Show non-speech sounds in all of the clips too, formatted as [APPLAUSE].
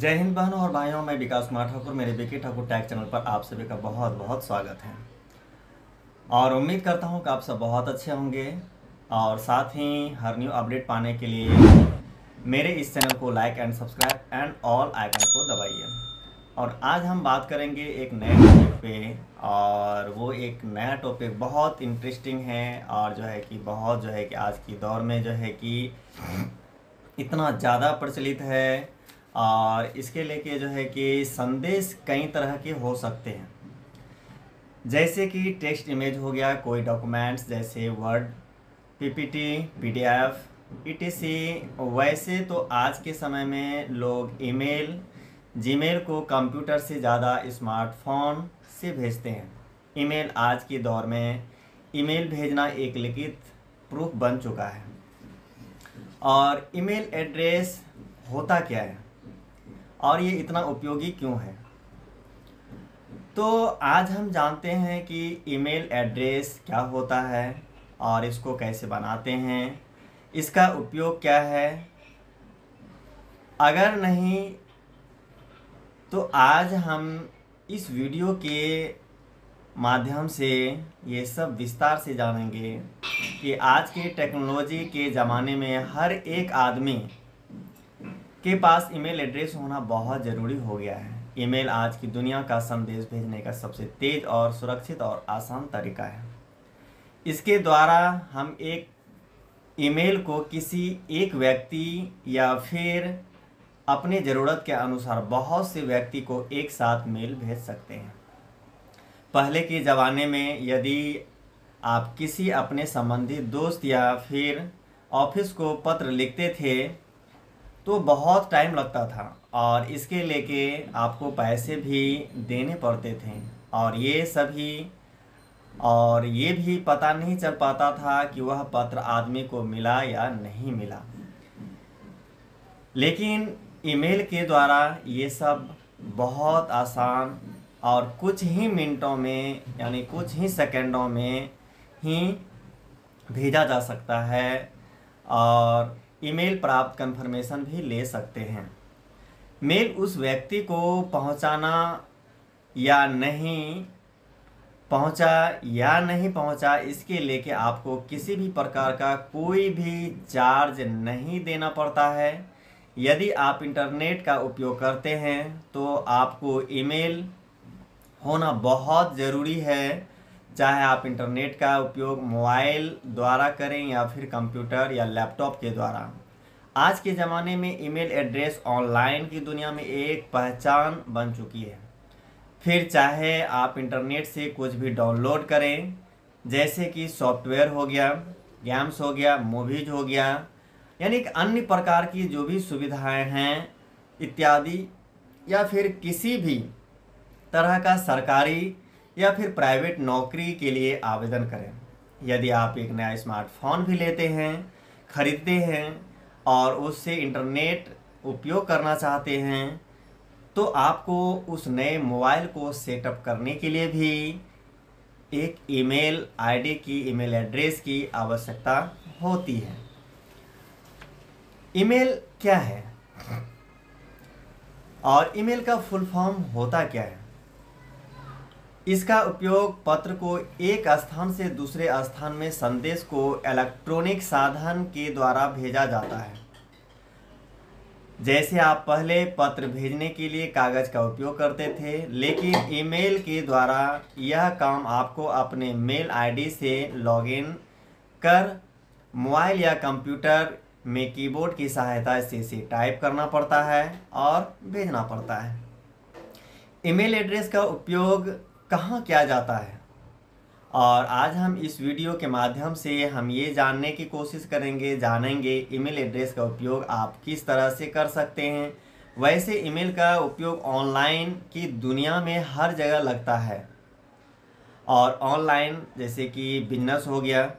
जय हिंद बहनों और भाइयों मैं विकास कुमार ठाकुर मेरे विकी ठाकुर टैग चैनल पर आप सभी का बहुत बहुत स्वागत है और उम्मीद करता हूं कि आप सब बहुत अच्छे होंगे और साथ ही हर न्यू अपडेट पाने के लिए मेरे इस चैनल को like and subscribe and all icon को दबाइए और आज हम बात करेंगे एक नए टॉपिक पे और वो एक नया टॉपिक बहुत इंटरेस्टिंग है और जो है कि बहुत जो है कि आज की दौर में जो है कि इतना ज़्यादा प्रचलित है आ, इसके लेके जो है कि संदेश कई तरह के हो सकते हैं जैसे कि टेक्स्ट इमेज हो गया कोई डॉक्यूमेंट्स जैसे वर्ड पीपीटी पीडीएफ ईटीसी वैसे तो आज के समय में लोग ईमेल जीमेल को कंप्यूटर से ज़्यादा स्मार्टफोन से भेजते हैं ईमेल आज के दौर में ईमेल भेजना एक लिखित प्रूफ बन चुका है और ईमेल एड्रेस होता क्या है और ये इतना उपयोगी क्यों है तो आज हम जानते हैं कि ईमेल एड्रेस क्या होता है और इसको कैसे बनाते हैं इसका उपयोग क्या है अगर नहीं तो आज हम इस वीडियो के माध्यम से ये सब विस्तार से जानेंगे कि आज के टेक्नोलॉजी के ज़माने में हर एक आदमी के पास ईमेल एड्रेस होना बहुत ज़रूरी हो गया है ईमेल आज की दुनिया का संदेश भेजने का सबसे तेज और सुरक्षित और आसान तरीका है इसके द्वारा हम एक ईमेल को किसी एक व्यक्ति या फिर अपने ज़रूरत के अनुसार बहुत से व्यक्ति को एक साथ मेल भेज सकते हैं पहले के ज़माने में यदि आप किसी अपने संबंधित दोस्त या फिर ऑफिस को पत्र लिखते थे तो बहुत टाइम लगता था और इसके लेके आपको पैसे भी देने पड़ते थे और ये सभी और ये भी पता नहीं चल पाता था कि वह पत्र आदमी को मिला या नहीं मिला लेकिन ईमेल के द्वारा ये सब बहुत आसान और कुछ ही मिनटों में यानी कुछ ही सेकंडों में ही भेजा जा सकता है और ईमेल प्राप्त कंफर्मेशन भी ले सकते हैं मेल उस व्यक्ति को पहुंचाना या नहीं पहुंचा या नहीं पहुंचा इसके लेके आपको किसी भी प्रकार का कोई भी चार्ज नहीं देना पड़ता है यदि आप इंटरनेट का उपयोग करते हैं तो आपको ईमेल होना बहुत ज़रूरी है चाहे आप इंटरनेट का उपयोग मोबाइल द्वारा करें या फिर कंप्यूटर या लैपटॉप के द्वारा आज के ज़माने में ईमेल एड्रेस ऑनलाइन की दुनिया में एक पहचान बन चुकी है फिर चाहे आप इंटरनेट से कुछ भी डाउनलोड करें जैसे कि सॉफ्टवेयर हो गया गेम्स हो गया मूवीज हो गया यानी कि अन्य प्रकार की जो भी सुविधाएं हैं इत्यादि या फिर किसी भी तरह का सरकारी या फिर प्राइवेट नौकरी के लिए आवेदन करें यदि आप एक नया स्मार्टफोन भी लेते हैं खरीदते हैं और उससे इंटरनेट उपयोग करना चाहते हैं तो आपको उस नए मोबाइल को सेटअप करने के लिए भी एक ईमेल आईडी की ईमेल एड्रेस की आवश्यकता होती है ईमेल क्या है और ईमेल का फुल फॉर्म होता क्या है इसका उपयोग पत्र को एक स्थान से दूसरे स्थान में संदेश को इलेक्ट्रॉनिक साधन के द्वारा भेजा जाता है जैसे आप पहले पत्र भेजने के लिए कागज का उपयोग करते थे लेकिन ईमेल के द्वारा यह काम आपको अपने मेल आईडी से लॉगिन कर मोबाइल या कंप्यूटर में कीबोर्ड की सहायता से इसे टाइप करना पड़ता है और भेजना पड़ता है ईमेल एड्रेस का उपयोग कहाँ किया जाता है और आज हम इस वीडियो के माध्यम से हम ये जानने की कोशिश करेंगे जानेंगे ईमेल एड्रेस का उपयोग आप किस तरह से कर सकते हैं वैसे ईमेल का उपयोग ऑनलाइन की दुनिया में हर जगह लगता है और ऑनलाइन जैसे कि बिजनेस हो गया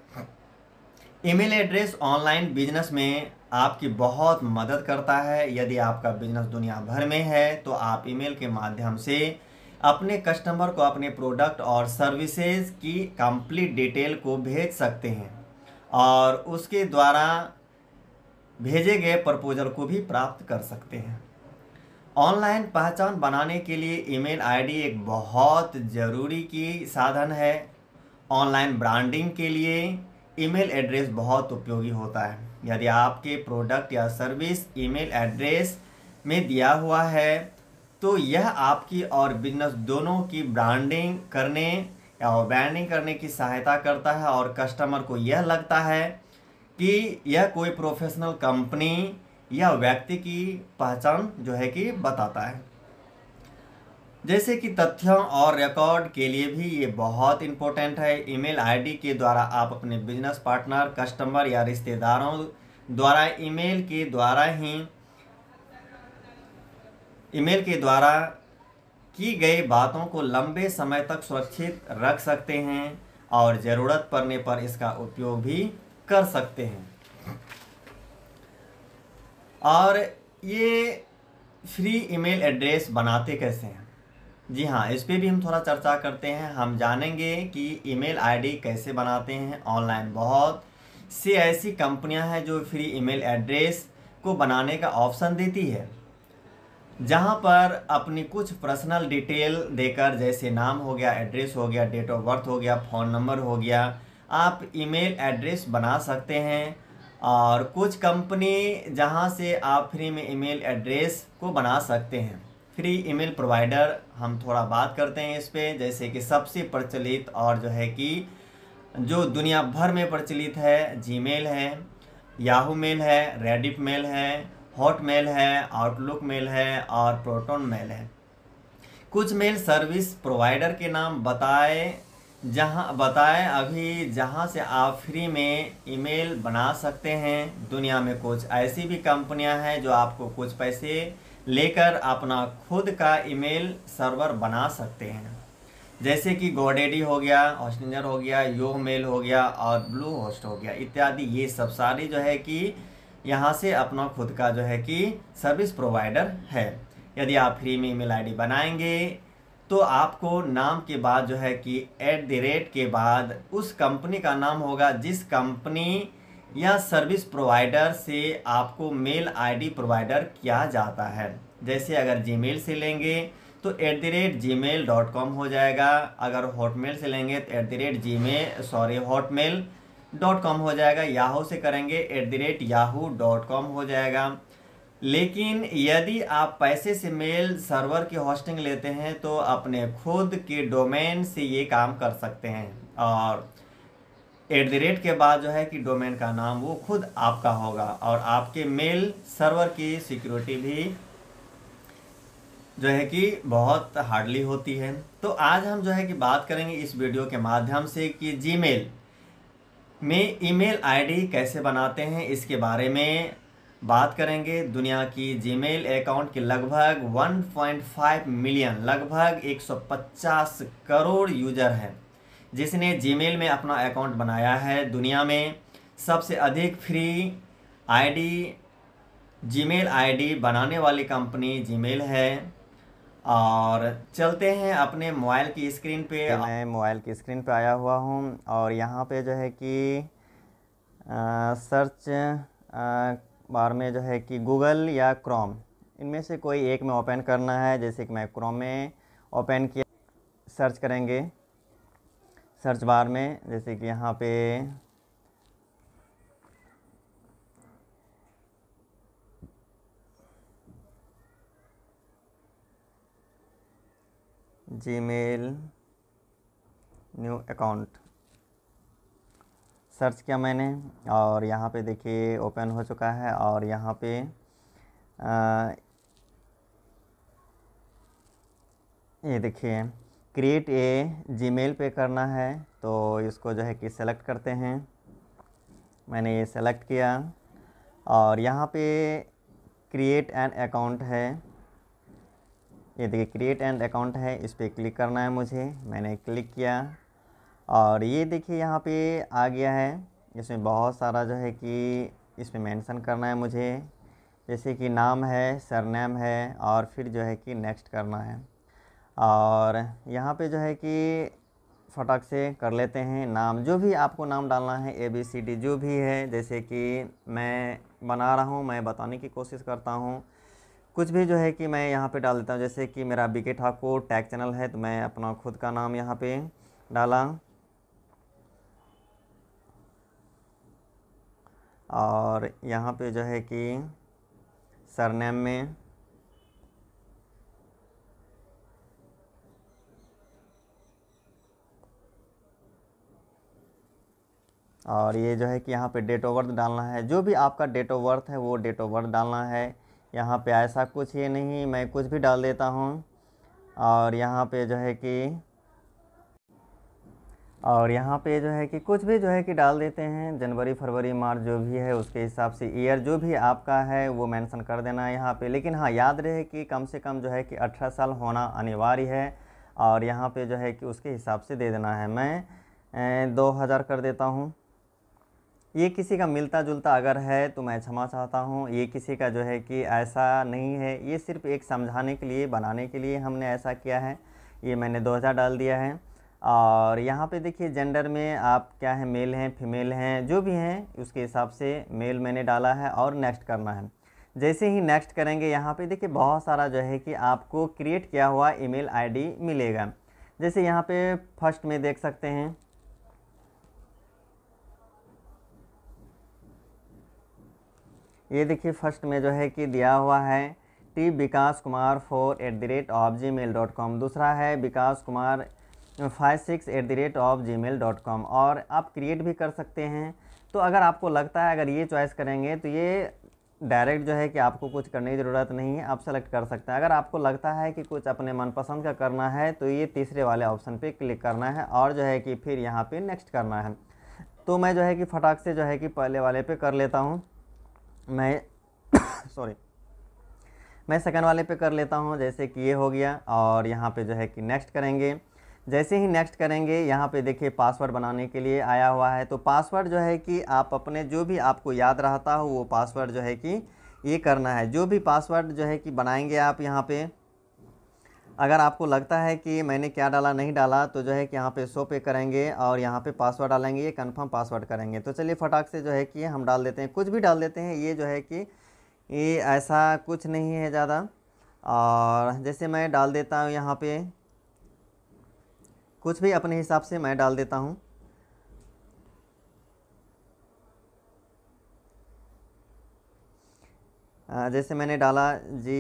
ईमेल एड्रेस ऑनलाइन बिजनेस में आपकी बहुत मदद करता है यदि आपका बिजनेस दुनिया भर में है तो आप ईमेल के माध्यम से अपने कस्टमर को अपने प्रोडक्ट और सर्विसेज की कंप्लीट डिटेल को भेज सकते हैं और उसके द्वारा भेजे गए प्रपोजल को भी प्राप्त कर सकते हैं ऑनलाइन पहचान बनाने के लिए ईमेल आईडी एक बहुत ज़रूरी की साधन है ऑनलाइन ब्रांडिंग के लिए ईमेल एड्रेस बहुत उपयोगी होता है यदि आपके प्रोडक्ट या सर्विस ईमेल एड्रेस में दिया हुआ है तो यह आपकी और बिजनेस दोनों की ब्रांडिंग करने और ब्रांडिंग करने की सहायता करता है और कस्टमर को यह लगता है कि यह कोई प्रोफेशनल कंपनी या व्यक्ति की पहचान जो है कि बताता है जैसे कि तथ्यों और रिकॉर्ड के लिए भी ये बहुत इंपॉर्टेंट है ईमेल आईडी के द्वारा आप अपने बिजनेस पार्टनर कस्टमर या रिश्तेदारों द्वारा ईमेल के द्वारा ही ईमेल के द्वारा की गई बातों को लंबे समय तक सुरक्षित रख सकते हैं और ज़रूरत पड़ने पर इसका उपयोग भी कर सकते हैं और ये फ्री ईमेल एड्रेस बनाते कैसे हैं जी हाँ इस पर भी हम थोड़ा चर्चा करते हैं हम जानेंगे कि ईमेल आईडी कैसे बनाते हैं ऑनलाइन बहुत सी ऐसी कंपनियां हैं जो फ्री ईमेल एड्रेस को बनाने का ऑप्शन देती है जहां पर अपनी कुछ पर्सनल डिटेल देकर जैसे नाम हो गया एड्रेस हो गया डेट ऑफ बर्थ हो गया फ़ोन नंबर हो गया आप ईमेल एड्रेस बना सकते हैं और कुछ कंपनी जहां से आप फ्री में ईमेल एड्रेस को बना सकते हैं फ्री ईमेल प्रोवाइडर हम थोड़ा बात करते हैं इस पर जैसे कि सबसे प्रचलित और जो है कि जो दुनिया भर में प्रचलित है जीमेल है याहू मेल है रेडिप मेल है हॉट मेल है आउटलुक मेल है और प्रोटोन मेल है कुछ मेल सर्विस प्रोवाइडर के नाम बताए जहाँ बताए अभी जहाँ से आप फ्री में ईमेल बना सकते हैं दुनिया में कुछ ऐसी भी कंपनियां हैं जो आपको कुछ पैसे लेकर अपना खुद का ईमेल सर्वर बना सकते हैं जैसे कि गोडेडी हो गया हॉस्टिंजर हो गया यो मेल हो गया और ब्लू होस्ट हो गया इत्यादि ये सब सारी जो है कि यहाँ से अपना खुद का जो है कि सर्विस प्रोवाइडर है यदि आप फ्री में ईमेल आईडी बनाएंगे तो आपको नाम के बाद जो है कि एट द रेट के बाद उस कंपनी का नाम होगा जिस कंपनी या सर्विस प्रोवाइडर से आपको मेल आईडी प्रोवाइडर किया जाता है जैसे अगर जीमेल से लेंगे तो at the rate Gmail dot com हो जाएगा अगर हॉटमेल से लेंगे तो at the rate Gmail sorry Hotmail dot com हो जाएगा याहू से करेंगे at the rate Yahoo dot com हो जाएगा लेकिन यदि आप पैसे से मेल सर्वर की होस्टिंग लेते हैं तो अपने खुद के डोमेन से ये काम कर सकते हैं और एट द रेट के बाद जो है कि डोमेन का नाम वो खुद आपका होगा और आपके मेल सर्वर की सिक्योरिटी भी जो है कि बहुत हार्डली होती है तो आज हम जो है कि बात करेंगे इस वीडियो के माध्यम से कि जीमेल में ईमेल आईडी कैसे बनाते हैं इसके बारे में बात करेंगे दुनिया की जीमेल अकाउंट के लगभग 1.5 मिलियन लगभग 150 करोड़ यूजर हैं जिसने जीमेल में अपना अकाउंट बनाया है दुनिया में सबसे अधिक फ्री आईडी जीमेल आईडी बनाने वाली कंपनी जीमेल है और चलते हैं अपने मोबाइल की स्क्रीन पे मैं मोबाइल की स्क्रीन पे आया हुआ हूँ और यहाँ पे जो है कि आ, सर्च आ, बार में जो है कि गूगल या क्रोम इनमें से कोई एक में ओपन करना है जैसे कि मैं क्रोम में ओपन किया सर्च करेंगे सर्च बार में जैसे कि यहाँ पे जीमेल न्यू अकाउंट सर्च किया मैंने और यहाँ पे देखिए ओपन हो चुका है और यहाँ पे आ, ये देखिए क्रिएट ए जीमेल पे करना है तो इसको जो है कि सेलेक्ट करते हैं मैंने ये सेलेक्ट किया और यहाँ पे क्रिएट एन अकाउंट है ये देखिए क्रिएट एंड अकाउंट है इस पर क्लिक करना है मुझे मैंने क्लिक किया और ये देखिए यहाँ पे आ गया है इसमें बहुत सारा जो है कि इसमें मेंशन करना है मुझे जैसे कि नाम है सरनेम है और फिर जो है कि नेक्स्ट करना है और यहाँ पे जो है कि फटाक से कर लेते हैं नाम जो भी आपको नाम डालना है ए बी सी डी जो भी है जैसे कि मैं बना रहा हूँ मैं बताने की कोशिश करता हूँ कुछ भी जो है कि मैं यहाँ पे डाल देता हूँ जैसे कि मेरा बीके ठाकुर टैग चैनल है तो मैं अपना खुद का नाम यहाँ पे डाला और यहाँ पे जो है कि सरनेम में और ये जो है कि यहाँ पे डेट ऑफ बर्थ डालना है जो भी आपका डेट ऑफ बर्थ है वो डेट ऑफ बर्थ डालना है यहाँ पे ऐसा कुछ ही नहीं मैं कुछ भी डाल देता हूँ और यहाँ पे जो है कि और यहाँ पे जो है कि कुछ भी जो है कि डाल देते हैं जनवरी फरवरी मार्च जो भी है उसके हिसाब से ईयर जो भी आपका है वो मेंशन कर देना है यहाँ पे लेकिन हाँ याद रहे कि कम से कम जो है कि अठारह साल होना अनिवार्य है और यहाँ पे जो है कि उसके हिसाब से दे देना है मैं दो हज़ार कर देता हूँ ये किसी का मिलता जुलता अगर है तो मैं क्षमा चाहता हूँ ये किसी का जो है कि ऐसा नहीं है ये सिर्फ एक समझाने के लिए बनाने के लिए हमने ऐसा किया है ये मैंने हज़ार डाल दिया है और यहाँ पे देखिए जेंडर में आप क्या है मेल हैं फीमेल हैं जो भी हैं उसके हिसाब से मेल मैंने डाला है और नेक्स्ट करना है जैसे ही नेक्स्ट करेंगे यहाँ पे देखिए बहुत सारा जो है कि आपको क्रिएट किया हुआ ईमेल आईडी मिलेगा जैसे यहाँ पे फर्स्ट में देख सकते हैं ये देखिए फर्स्ट में जो है कि दिया हुआ है T Vikas Kumar four at the rate of Gmail dot com दूसरा है Vikas Kumar five six at the rate of Gmail dot com और आप क्रिएट भी कर सकते हैं तो अगर आपको लगता है अगर ये चॉइस करेंगे तो ये डायरेक्ट जो है कि आपको कुछ करने की ज़रूरत नहीं है आप सेलेक्ट कर सकते हैं अगर आपको लगता है कि कुछ अपने मनपसंद का करना है तो ये तीसरे वाले ऑप्शन पे क्लिक करना है और जो है कि फिर यहाँ पे नेक्स्ट करना है तो मैं जो है कि फटाक से जो है कि पहले वाले पे कर लेता हूँ मैं सॉरी [COUGHS] मैं सेकंड वाले पे कर लेता हूँ जैसे कि ये हो गया और यहाँ पे जो है कि नेक्स्ट करेंगे जैसे ही नेक्स्ट करेंगे यहाँ पे देखिए पासवर्ड बनाने के लिए आया हुआ है तो पासवर्ड जो है कि आप अपने जो भी आपको याद रहता हो वो पासवर्ड जो है कि ये करना है जो भी पासवर्ड जो है कि बनाएंगे आप यहाँ पर अगर आपको लगता है कि मैंने क्या डाला नहीं डाला तो जो है कि यहाँ पे सो पे करेंगे और यहाँ पे पासवर्ड डालेंगे ये कंफर्म पासवर्ड करेंगे तो चलिए फटाक से जो है कि हम डाल देते हैं कुछ भी डाल देते हैं ये जो है कि ये ऐसा कुछ नहीं है ज़्यादा और जैसे मैं डाल देता हूँ यहाँ पे कुछ भी अपने हिसाब से मैं डाल देता हूँ जैसे मैंने डाला जी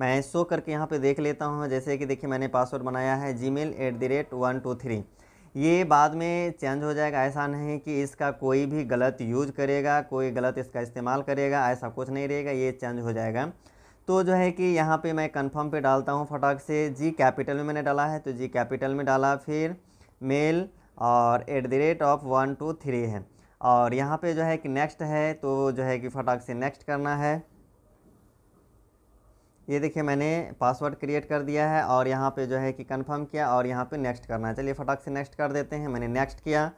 मैं शो करके यहाँ पे देख लेता हूँ जैसे कि देखिए मैंने पासवर्ड बनाया है Gmail at the rate one two three ये बाद में चेंज हो जाएगा ऐसा नहीं कि इसका कोई भी गलत यूज करेगा कोई गलत इसका इस्तेमाल करेगा ऐसा कुछ नहीं रहेगा ये चेंज हो जाएगा तो जो है कि यहाँ पे मैं कंफर्म पे डालता हूँ फटाक से जी कैपिटल में मैंने डाला है तो जी कैपिटल में डाला फिर मेल और at the rate of one two three है और यहाँ पे जो है कि नेक्स्ट है तो जो है कि फटाक से नेक्स्ट करना है ये देखिए मैंने पासवर्ड क्रिएट कर दिया है और यहाँ पे जो है कि कंफर्म किया और यहाँ पे नेक्स्ट करना है चलिए फटाक से नेक्स्ट कर देते हैं मैंने नेक्स्ट किया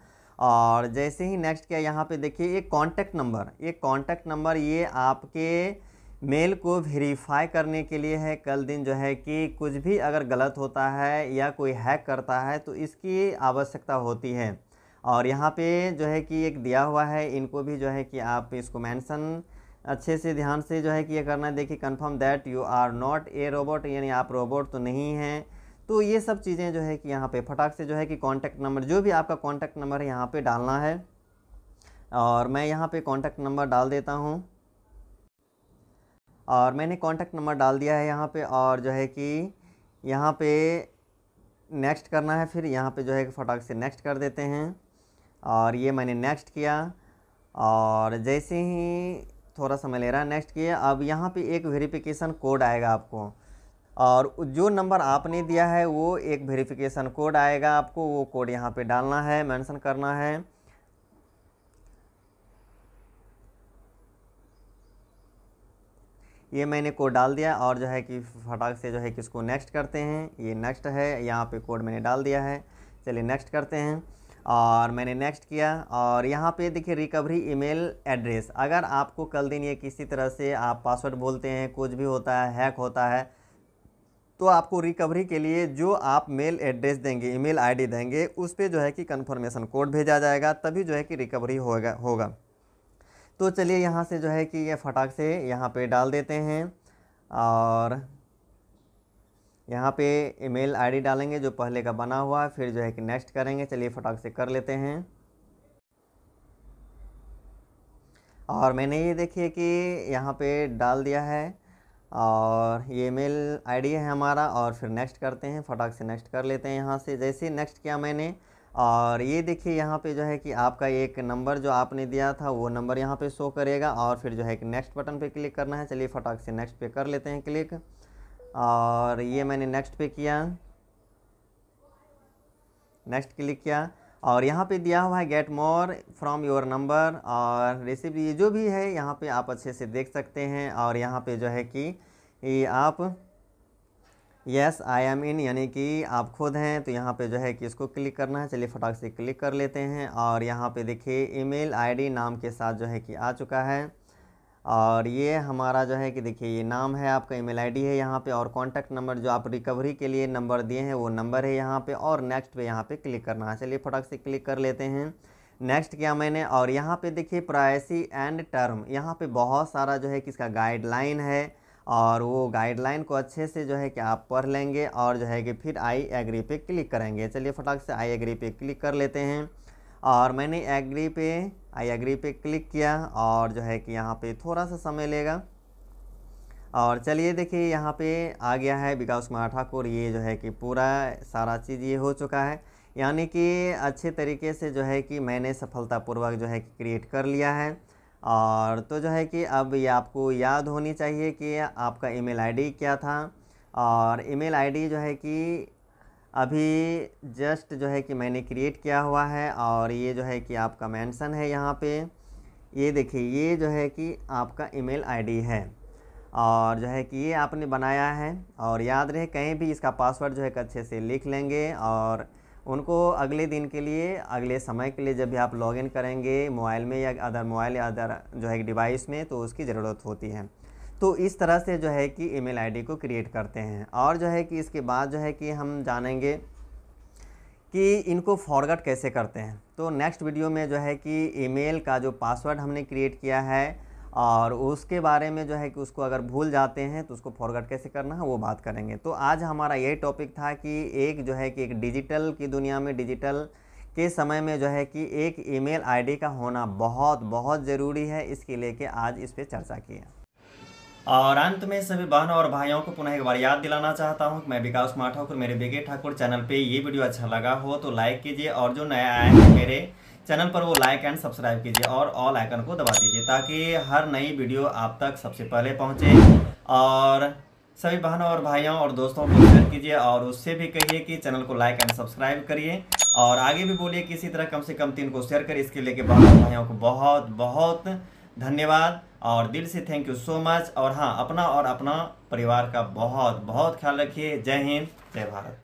और जैसे ही नेक्स्ट किया यहाँ पे देखिए एक कॉन्टैक्ट नंबर ये कॉन्टैक्ट नंबर ये आपके मेल को वेरीफाई करने के लिए है कल दिन जो है कि कुछ भी अगर गलत होता है या कोई हैक करता है तो इसकी आवश्यकता होती है और यहाँ पर जो है कि एक दिया हुआ है इनको भी जो है कि आप इसको मैंसन अच्छे से ध्यान से जो है कि ये करना है देखिए confirm that you are not a robot यानी आप रोबोट तो नहीं हैं तो ये सब चीज़ें जो है कि यहाँ पे फटाक से जो है कि कॉन्टैक्ट नंबर जो भी आपका कॉन्टैक्ट नंबर है यहाँ पर डालना है और मैं यहाँ पे कॉन्टैक्ट नंबर डाल देता हूँ और मैंने कॉन्टैक्ट नंबर डाल दिया है यहाँ पर और जो है कि यहाँ पर नेक्स्ट करना है फिर यहाँ पे जो है कि फटाक से नेक्स्ट कर देते हैं और ये मैंने नेक्स्ट किया और जैसे ही थोड़ा समय ले रहा है नेक्स्ट किए अब यहाँ पे एक वेरिफिकेशन कोड आएगा आपको और जो नंबर आपने दिया है वो एक वेरिफिकेशन कोड आएगा आपको वो कोड यहाँ पे डालना है मेंशन करना है ये मैंने कोड डाल दिया और जो है कि फटाक से जो है कि इसको नेक्स्ट करते हैं ये नेक्स्ट है यहाँ पे कोड मैंने डाल दिया है चलिए नेक्स्ट करते हैं और मैंने नेक्स्ट किया और यहाँ पे देखिए रिकवरी ईमेल एड्रेस अगर आपको कल दिन ये किसी तरह से आप पासवर्ड बोलते हैं कुछ भी होता है हैक होता है तो आपको रिकवरी के लिए जो आप मेल एड्रेस देंगे ईमेल आईडी देंगे उस पर जो है कि कन्फर्मेशन कोड भेजा जाएगा तभी जो है कि रिकवरी होगा होगा तो चलिए यहाँ से जो है कि ये फटाक से यहाँ पर डाल देते हैं और यहाँ पे ईमेल आईडी डालेंगे जो पहले का बना हुआ है फिर जो है कि नेक्स्ट करेंगे चलिए फटाक से कर लेते हैं और मैंने ये देखिए कि यहाँ पे डाल दिया है और ये मेल आईडी है हमारा और फिर नेक्स्ट करते हैं फटाक से नेक्स्ट कर लेते हैं यहाँ से जैसे नेक्स्ट किया मैंने और ये देखिए यहाँ पे जो है कि आपका एक नंबर जो आपने दिया था वो नंबर यहाँ पे शो करेगा और फिर जो है कि नेक्स्ट बटन पे क्लिक करना है चलिए फटाक से नेक्स्ट पे कर लेते हैं क्लिक और ये मैंने नेक्स्ट पे किया नेक्स्ट क्लिक किया और यहाँ पे दिया हुआ है get more from your number और रेसिपी ये जो भी है यहाँ पे आप अच्छे से देख सकते हैं और यहाँ पे जो है कि ये आप यस आई एम इन यानी कि आप खुद हैं तो यहाँ पे जो है कि इसको क्लिक करना है चलिए फटाक से क्लिक कर लेते हैं और यहाँ पे देखिए ईमेल आईडी नाम के साथ जो है कि आ चुका है और ये हमारा जो है कि देखिए ये नाम है आपका ईमेल आईडी है यहाँ पे और कॉन्टैक्ट नंबर जो आप रिकवरी के लिए नंबर दिए हैं वो नंबर है यहाँ पे और नेक्स्ट पे यहाँ पे क्लिक करना है चलिए फटाक से क्लिक कर लेते हैं नेक्स्ट किया मैंने और यहाँ पे देखिए प्राइसी एंड टर्म यहाँ पे बहुत सारा जो है कि इसका गाइडलाइन है और वो गाइडलाइन को अच्छे से जो है कि आप पढ़ लेंगे और जो है कि फिर आई एग्री पे क्लिक करेंगे चलिए फटाक से आई एग्री पे क्लिक कर लेते हैं और मैंने एग्री पे आई एग्री पे क्लिक किया और जो है कि यहाँ पे थोड़ा सा समय लेगा और चलिए देखिए यहाँ पे आ गया है विकास कुमार ठाकुर ये जो है कि पूरा सारा चीज़ ये हो चुका है यानी कि अच्छे तरीके से जो है कि मैंने सफलतापूर्वक जो है कि क्रिएट कर लिया है और तो जो है कि अब ये आपको याद होनी चाहिए कि आपका ईमेल आईडी क्या था और ईमेल आईडी जो है कि अभी जस्ट जो है कि मैंने क्रिएट किया हुआ है और ये जो है कि आपका मेंशन है यहाँ पे ये देखिए ये जो है कि आपका ईमेल आईडी है और जो है कि ये आपने बनाया है और याद रहे कहीं भी इसका पासवर्ड जो है कि अच्छे से लिख लेंगे और उनको अगले दिन के लिए अगले समय के लिए जब भी आप लॉगिन करेंगे मोबाइल में या अदर मोबाइल या अदर जो है डिवाइस में तो उसकी ज़रूरत होती है तो इस तरह से जो है कि ईमेल आईडी को क्रिएट करते हैं और जो है कि इसके बाद जो है कि हम जानेंगे कि इनको फॉरगट कैसे करते हैं तो नेक्स्ट वीडियो में जो है कि ईमेल का जो पासवर्ड हमने क्रिएट किया है और उसके बारे में जो है कि उसको अगर भूल जाते हैं तो उसको फॉरगट कैसे करना है वो बात करेंगे तो आज हमारा यही टॉपिक था कि एक जो है कि एक डिजिटल की दुनिया में डिजिटल के समय में जो है कि एक ईमेल आईडी का होना बहुत बहुत ज़रूरी है इसके लेके आज इस पर चर्चा किया और अंत में सभी बहनों और भाइयों को पुनः एक बार याद दिलाना चाहता हूँ कि मैं विकास कुमार ठाकुर मेरे बेगे ठाकुर चैनल पे ये वीडियो अच्छा लगा हो तो लाइक कीजिए और जो नया आया है मेरे चैनल पर वो लाइक एंड सब्सक्राइब कीजिए और ऑल आइकन को दबा दीजिए ताकि हर नई वीडियो आप तक सबसे पहले पहुँचे और सभी बहनों और भाइयों और दोस्तों को शेयर कीजिए और उससे भी कहिए कि चैनल को लाइक एंड सब्सक्राइब करिए और आगे भी बोलिए कि इसी तरह कम से कम तीन को शेयर करिए इसके लिए बहनों भाइयों को बहुत बहुत धन्यवाद और दिल से थैंक यू सो मच और हाँ अपना और अपना परिवार का बहुत बहुत ख्याल रखिए जय हिंद जय भारत